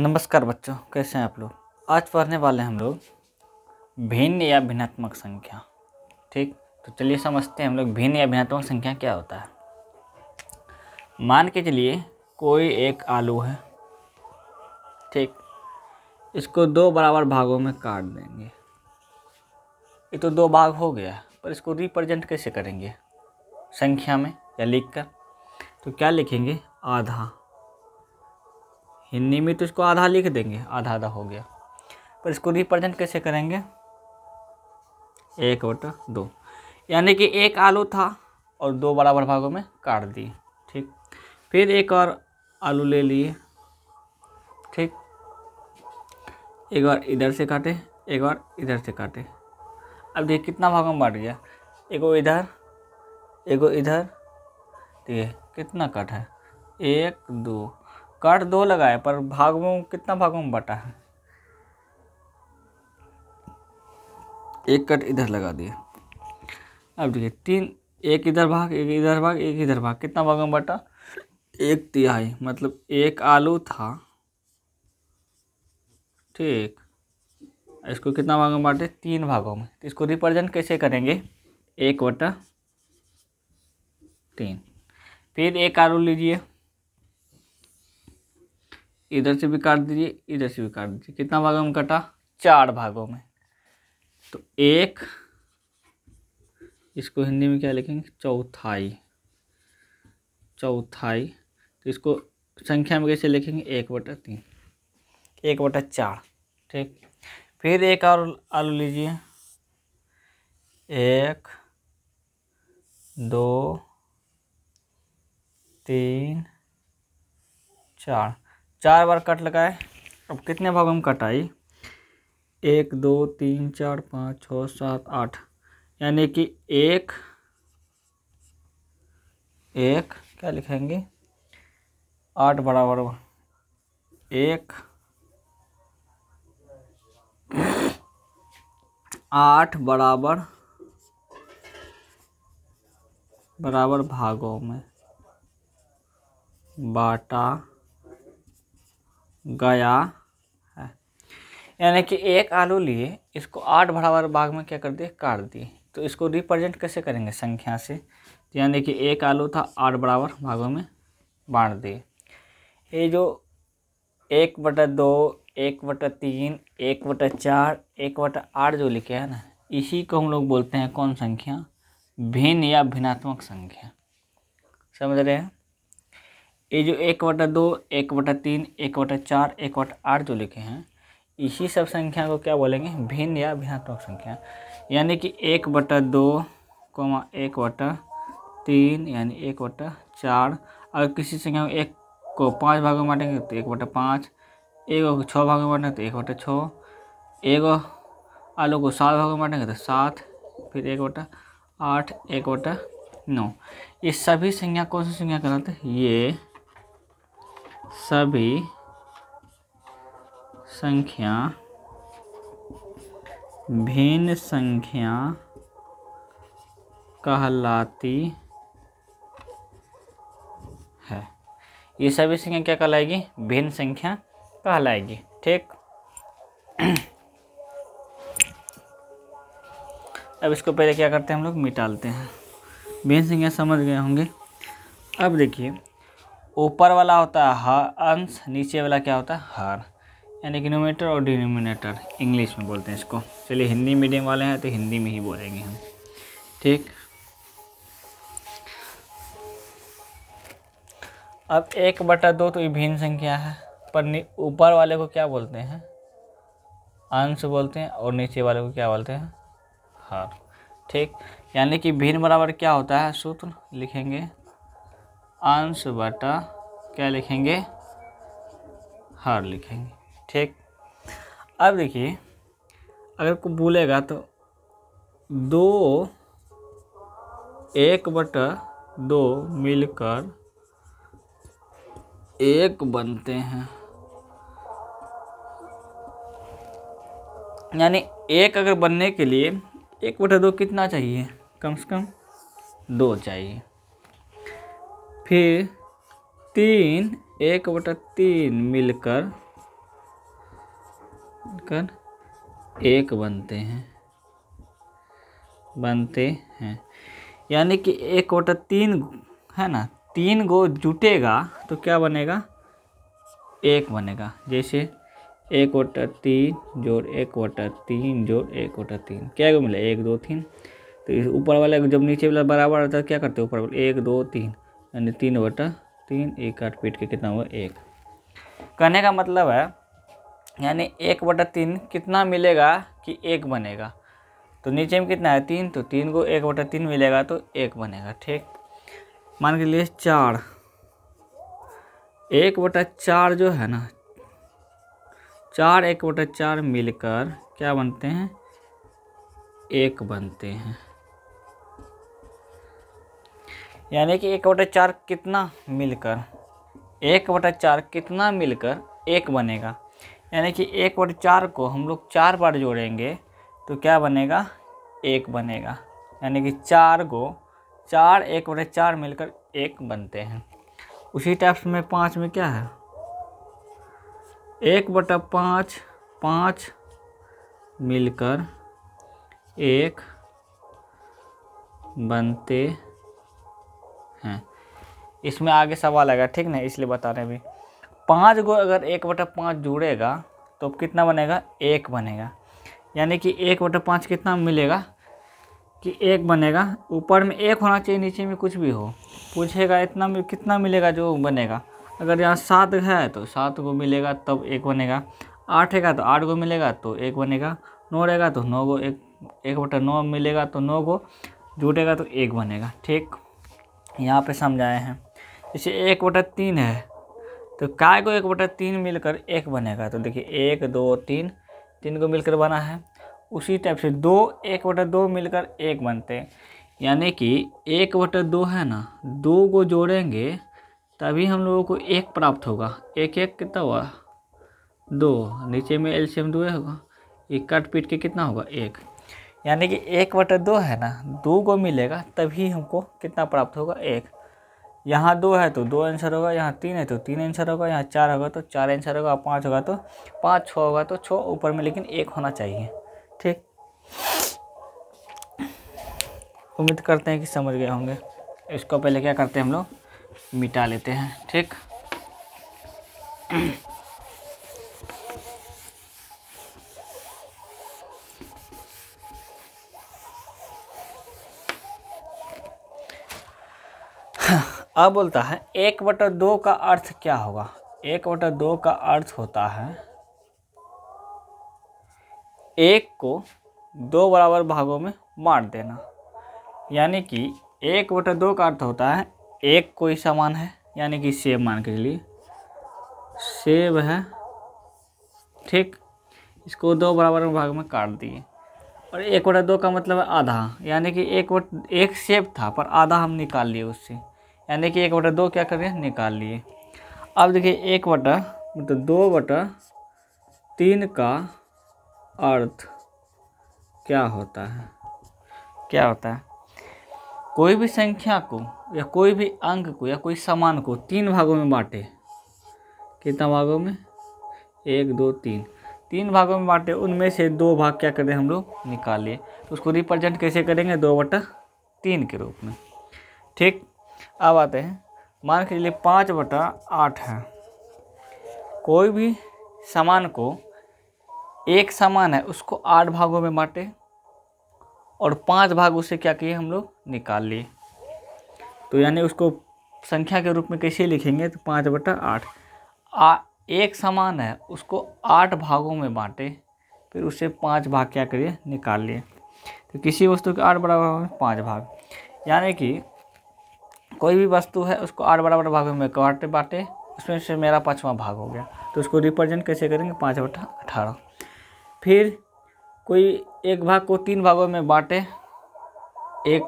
नमस्कार बच्चों कैसे हैं आप लोग आज पढ़ने वाले हम लोग भिन्न या भिन्नात्मक संख्या ठीक तो चलिए समझते हैं हम लोग भिन्न या भिन्नात्मक संख्या क्या होता है मान के चलिए कोई एक आलू है ठीक इसको दो बराबर भागों में काट देंगे ये तो दो भाग हो गया पर इसको रिप्रेजेंट कैसे करेंगे संख्या में या लिख कर तो क्या लिखेंगे आधा हिंदी में तो इसको आधा लिख देंगे आधा आधा हो गया पर इसको रिप्रेजेंट कैसे करेंगे एक बटा तो दो यानी कि एक आलू था और दो बराबर भागों में काट दिए ठीक फिर एक और आलू ले लिए ठीक एक बार इधर से काटे एक बार इधर से काटे अब देखिए कितना भागों में बांट गया एगो इधर एगो इधर ठीक तो है कितना कट है एक दो काट दो लगाए पर भागों कितना भागों में बटा है एक कट इधर लगा दिया अब देखिए तीन एक इधर भाग एक इधर भाग एक इधर भाग कितना भागों में बटा एक तिहाई मतलब एक आलू था ठीक इसको कितना भागों में बांटे तीन भागों में तो इसको रिप्रेजेंट कैसे करेंगे एक बटा तीन फिर एक आलू लीजिए इधर से भी काट दीजिए इधर से भी काट दीजिए कितना भागों में कटा चार भागों में तो एक इसको हिंदी में क्या लिखेंगे चौथाई चौथाई तो इसको संख्या में कैसे लिखेंगे एक बटा तीन एक बटा चार ठीक फिर एक और आलू लीजिए एक दो तीन चार चार बार कट लगाए अब कितने भागों में कट आई एक दो तीन चार पाँच छः सात आठ यानी कि एक एक क्या लिखेंगे आठ बराबर एक आठ बराबर बराबर भागों में बाटा गया है यानी कि एक आलू लिए इसको आठ बराबर भाग में क्या कर दिए काट दिए तो इसको रिप्रेजेंट कैसे करेंगे संख्या से यानी कि एक आलू था आठ बराबर भागों में बांट दिए ये जो एक बटा दो एक बटा तीन एक बटा चार एक बटा आठ जो लिखे है ना इसी को हम लोग बोलते हैं कौन संख्या भिन्न या भिन्नात्मक संख्या समझ रहे हैं ये जो एक बटा दो एक बटा तीन एक बटा चार एक बटा आठ जो लिखे हैं इसी सब संख्या को क्या बोलेंगे भिन्न या भिन्नात्मक संख्या यानी कि एक बटा दो कोमा एक बटा तीन यानी एक बटा चार अगर किसी संख्या को एक को पाँच भागों में बांटेंगे तो एक बटा पाँच एक को छः भागों में बांटेंगे तो एक बटा छः एक आलू को सात भागों में बांटेंगे तो सात फिर एक बटा आठ एक बटा नौ ये सभी संख्या कौन सी संख्या कहलाते हैं ये सभी संख्या भिन्न संख्या कहलाती है ये सभी संख्या क्या कहलाएगी भिन्न संख्या कहलाएगी ठीक अब इसको पहले क्या करते हैं हम लोग मिटालते हैं भिन्न संख्या समझ गए होंगे अब देखिए ऊपर वाला होता है अंश नीचे वाला क्या होता है हर यानी कि नोमिनेटर और डिनोमिनेटर इंग्लिश में बोलते हैं इसको चलिए हिंदी मीडियम वाले हैं तो हिंदी में ही बोलेंगे हम ठीक अब एक बटा दो तो विभिन्न भिन्न संख्या है पर ऊपर वाले को क्या बोलते हैं अंश बोलते हैं और नीचे वाले को क्या बोलते हैं हार ठीक यानी कि भिन्न बराबर क्या होता है सूत्र लिखेंगे अंश बटा क्या लिखेंगे हर लिखेंगे ठीक अब देखिए अगर को भूलेगा तो दो एक बटा दो मिलकर एक बनते हैं यानी एक अगर बनने के लिए एक बटा दो कितना चाहिए कम से कम दो चाहिए फिर तीन एक बटा तीन मिलकर कर एक बनते हैं बनते हैं यानी कि एक बटा तीन है ना तीन गो जुटेगा तो क्या बनेगा एक बनेगा जैसे एक वटा तीन जोड़ एक वटा तीन जोड़ एक वटा तीन क्या गो मिला एक दो तीन तो इस ऊपर वाला जब नीचे वाला बराबर आता है क्या करते हैं ऊपर वाले एक दो तीन यानी तीन बटा तीन एक आठ पीट के कितना हुआ एक कहने का मतलब है यानी एक बटा तीन कितना मिलेगा कि एक बनेगा तो नीचे में कितना है तीन तो तीन को एक बटा तीन मिलेगा तो एक बनेगा ठीक मान के लिए चार एक बटा चार जो है ना चार एक बटा चार मिलकर क्या बनते हैं एक बनते हैं यानी कि एक बटे चार कितना मिलकर एक बटा चार कितना मिलकर एक बनेगा यानी कि एक बटे चार को हम लोग चार बार जोड़ेंगे तो क्या बनेगा एक बनेगा यानी कि चार गो चार एक बटे चार मिलकर एक बनते हैं उसी टाइप में पाँच में क्या है एक बटा पाँच पाँच मिलकर एक बनते इसमें आगे सवाल आएगा ठीक ना इसलिए बता रहे अभी पाँच गो अगर एक बटा पाँच जुड़ेगा तो कितना बनेगा एक बनेगा यानी कि एक बटा पाँच कितना मिलेगा कि एक बनेगा ऊपर में एक होना चाहिए नीचे में कुछ भी हो पूछेगा इतना में कितना मिलेगा जो बनेगा अगर यहाँ सात है तो सात गो मिलेगा तब एक बनेगा आठ रहेगा तो आठ गो मिलेगा तो एक बनेगा नौ रहेगा तो नौ गो एक एक बटा नौ मिलेगा तो नौ गो जुटेगा तो एक बनेगा ठीक यहाँ पे समझाए हैं जैसे एक बटा तीन है तो काय को एक बटा तीन मिलकर एक बनेगा तो देखिए एक दो तीन तीन को मिलकर बना है उसी टाइप से दो एक बटा दो मिलकर एक बनते हैं यानी कि एक बटा दो है ना दो को जोड़ेंगे तभी हम लोगों को एक प्राप्त होगा एक एक कितना हुआ दो नीचे में एल्शियम दो होगा ये कट पीट के कितना होगा एक यानी कि एक बटा दो है ना दो को मिलेगा तभी हमको कितना प्राप्त होगा एक यहाँ दो है तो दो आंसर होगा यहाँ तीन है तो तीन आंसर होगा यहाँ चार होगा तो चार आंसर होगा पाँच होगा तो पाँच छः होगा तो छः ऊपर में लेकिन एक होना चाहिए ठीक उम्मीद करते हैं कि समझ गए होंगे इसको पहले क्या करते हैं हम लोग मिटा लेते हैं ठीक अब बोलता है एक बटर दो का अर्थ क्या होगा एक बटा दो का अर्थ होता है एक को दो बराबर भागों में बांट देना यानी कि एक बटा दो का अर्थ होता है एक कोई सामान है यानी कि सेब मान के लिए सेब है ठीक इसको दो बराबर भाग में काट दिए और एक बटा दो का मतलब है आधा यानी कि एक वट एक सेब था पर आधा हम निकाल लिए उससे यानी कि एक बटा दो क्या करें निकाल लिए अब देखिए एक बटा मतलब दो बटा तीन का अर्थ क्या होता है क्या होता है कोई भी संख्या को या कोई भी अंक को या कोई समान को तीन भागों में बांटे कितना भागों में एक दो तीन तीन भागों में बांटे उनमें से दो भाग क्या करें हम लोग निकालिए तो उसको रिप्रेजेंट कैसे करेंगे दो बटा तीन के रूप में ठीक अब आते हैं मान के चलिए पाँच बटा आठ है कोई भी सामान को एक समान है उसको आठ भागों में बांटे और पांच भाग उसे क्या किए हम लोग निकाल लिए तो यानी उसको संख्या के रूप में कैसे लिखेंगे तो पाँच बटा आठ आ एक समान है उसको आठ भागों में बांटे फिर उसे पांच भाग क्या करिए निकाल लिए तो किसी वस्तु के आठ बराबर पाँच भाग यानी कि कोई भी वस्तु है उसको आर बराबर भागों में काटे बाटे उसमें से मेरा पाँचवा भाग हो गया तो उसको रिप्रेजेंट कैसे करेंगे पाँच बटा अठारह फिर कोई एक भाग को तीन भागों में बाँटे एक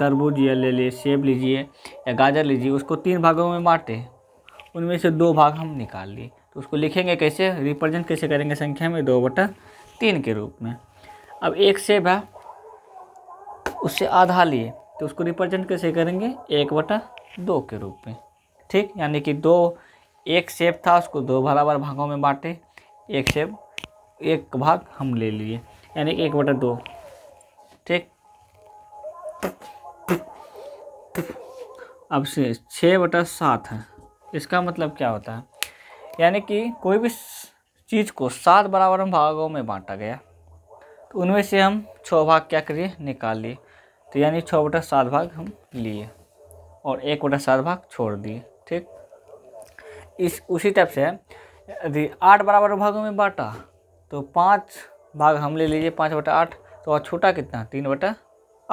तरबूज या ले लिए सेब लीजिए या गाजर लीजिए उसको तीन भागों में बाँटे उनमें से दो भाग हम निकाल लिए तो उसको लिखेंगे कैसे रिप्रेजेंट कैसे करेंगे संख्या में दो बटा तीन के रूप में अब एक सेब है उससे आधा लिए तो उसको रिप्रेजेंट कैसे करेंगे एक बटा दो के रूप में ठीक यानी कि दो एक सेप था उसको दो बराबर भागों में बांटे एक सेप एक भाग हम ले लिए यानी एक बटा दो ठीक अब से छः बटा सात है इसका मतलब क्या होता है यानी कि कोई भी चीज़ को सात बराबर भागों में बांटा गया तो उनमें से हम छः भाग क्या करिए निकाल लिए तो यानी छः बटा सात भाग हम लिए और एक बटा सात भाग छोड़ दिए ठीक इस उसी टाइप से यदि आठ बराबर भागों में बांटा तो पाँच भाग हम ले लीजिए पाँच बटा आठ तो और छोटा कितना तीन बटा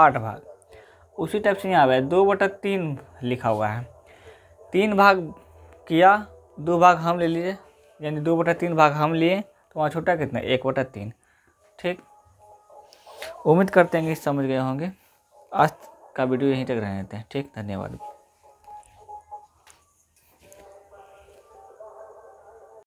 आठ भाग उसी टाइप से यहाँ आया दो बटा तीन लिखा हुआ है तीन भाग किया दो भाग हम ले लीजिए यानी दो बटा तीन भाग हम लिए तो वहाँ छोटा कितना एक बटा तीन ठीक उम्मीद करते हैं कि समझ गए होंगे आज का वीडियो यहीं तक रहने देते हैं ठीक धन्यवाद